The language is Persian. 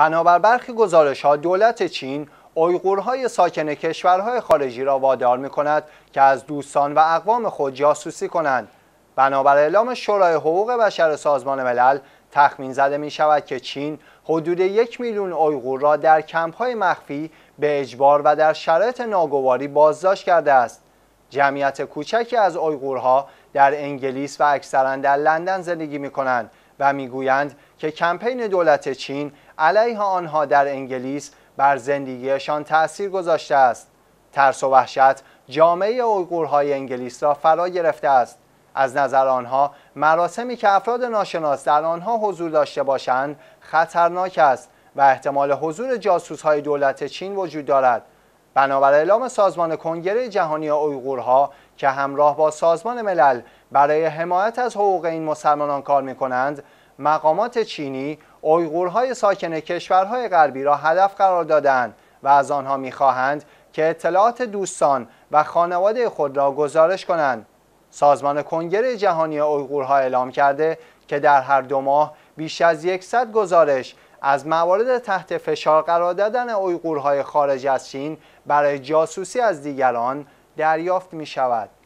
بنابر برخی گزارش ها دولت چین اویغورهای ساکن کشورهای خارجی را وادار می کند که از دوستان و اقوام خود جاسوسی کنند. بنابر اعلام شورای حقوق بشر سازمان ملل تخمین زده می شود که چین حدود یک میلیون اویغور را در های مخفی به اجبار و در شرایط ناگواری بازداشت کرده است. جمعیت کوچکی از اویغورها در انگلیس و اکثرا در لندن زندگی می کنند و میگویند که کمپین دولت چین علیه آنها در انگلیس بر زندگیشان تأثیر گذاشته است ترس و وحشت جامعه اویگورهای انگلیس را فرا گرفته است از نظر آنها مراسمی که افراد ناشناس در آنها حضور داشته باشند خطرناک است و احتمال حضور جاسوسهای دولت چین وجود دارد بنابر اعلام سازمان کنگره جهانی اویغورها که همراه با سازمان ملل برای حمایت از حقوق این مسلمانان کار می کنند مقامات چینی اویغورهای ساکن کشورهای غربی را هدف قرار دادن و از آنها میخواهند که اطلاعات دوستان و خانواده خود را گزارش کنند سازمان کنگره جهانی اویغورها اعلام کرده که در هر دو ماه بیش از یکصد گزارش از موارد تحت فشار قرار دادن اویغورهای خارج از چین برای جاسوسی از دیگران دریافت می شود.